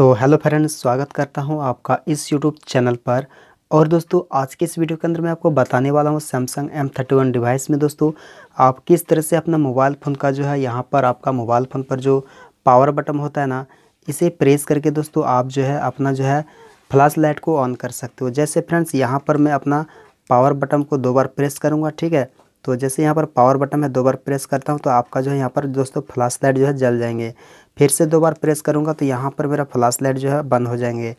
तो hello friends स्वागत करता हूं आपका इस यूट्यूब चैनल पर और दोस्तों आज के इस वीडियो के अंदर मैं आपको बताने वाला हूं Samsung M thirty one device में दोस्तों आप किस तरह से अपना मोबाइल फ़ोन का जो है यहां पर आपका मोबाइल फ़ोन पर जो पावर बटन होता है ना इसे प्रेस करके दोस्तों आप जो है अपना जो है फ्लैश लाइट को ऑन कर सकते हो जैसे फ्रेंड्स यहाँ पर मैं अपना पावर बटन को दो बार प्रेस करूँगा ठीक है तो जैसे यहाँ पर पावर बटन मैं दो बार प्रेस करता हूँ तो आपका जो है यहाँ पर दोस्तों फ्लैश लाइट जो है जल जाएंगे फिर से दो बार प्रेस करूँगा तो यहाँ पर मेरा फ्लैश लाइट जो है बंद हो जाएंगे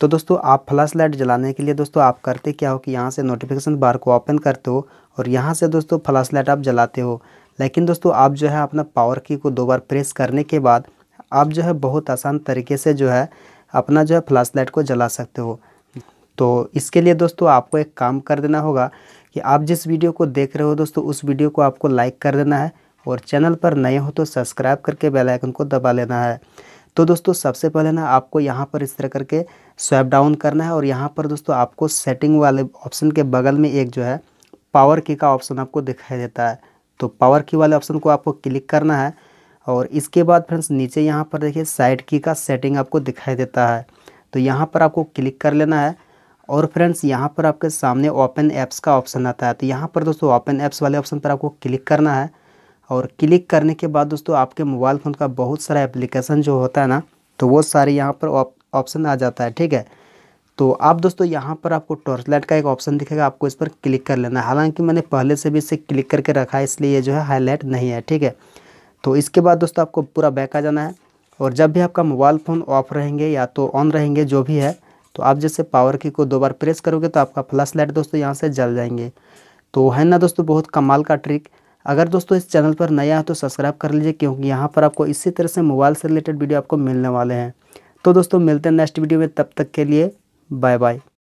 तो दोस्तों आप फ्लैश लाइट जलाने के लिए दोस्तों आप करते क्या हो कि यहाँ से नोटिफिकेशन बार को ओपन करते हो और यहाँ से दोस्तों फ्लैश लाइट आप जलाते हो लेकिन दोस्तों आप जो है अपना पावर की को दो बार प्रेस करने के बाद आप जो है बहुत आसान तरीके से जो है अपना जो है फ्लैश लाइट को जला सकते हो तो इसके लिए दोस्तों आपको एक काम कर देना होगा कि आप जिस वीडियो को देख रहे हो दोस्तों उस वीडियो को आपको लाइक कर देना है और चैनल पर नए हो तो सब्सक्राइब करके बेल आइकन को दबा लेना है तो दोस्तों सबसे पहले ना आपको यहाँ पर इस तरह करके स्वैप डाउन करना है और यहाँ पर दोस्तों आपको सेटिंग वाले ऑप्शन के बगल में एक जो है पावर की का ऑप्शन आपको दिखाई देता है तो पावर की वाले ऑप्शन को आपको क्लिक करना है और इसके बाद फ्रेंड्स नीचे यहाँ पर देखिए साइड की का सेटिंग आपको दिखाई देता है तो यहाँ पर आपको क्लिक कर लेना है और फ्रेंड्स यहाँ पर आपके सामने ओपन ऐप्स का ऑप्शन आता है तो यहाँ पर दोस्तों ओपन ऐप्स वाले ऑप्शन पर आपको क्लिक करना है और क्लिक करने के बाद दोस्तों आपके मोबाइल फ़ोन का बहुत सारा एप्लीकेशन जो होता है ना तो वो सारे यहाँ पर ऑप्शन आ जाता है ठीक है तो आप दोस्तों यहाँ पर आपको टॉर्च लाइट का एक ऑप्शन दिखेगा आपको इस पर क्लिक कर लेना है हालांकि मैंने पहले से भी इसे क्लिक करके रखा है इसलिए ये जो है हाईलाइट नहीं है ठीक है तो इसके बाद दोस्तों आपको पूरा बैक आ जाना है और जब भी आपका मोबाइल फ़ोन ऑफ रहेंगे या तो ऑन रहेंगे जो भी है तो आप जैसे पावर की को दो बार प्रेस करोगे तो आपका फ्लैश लाइट दोस्तों यहाँ से जल जाएंगे तो है ना दोस्तों बहुत कमाल का ट्रिक अगर दोस्तों इस चैनल पर नया है तो सब्सक्राइब कर लीजिए क्योंकि यहाँ पर आपको इसी तरह से मोबाइल से रिलेटेड वीडियो आपको मिलने वाले हैं तो दोस्तों मिलते हैं नेक्स्ट वीडियो में तब तक के लिए बाय बाय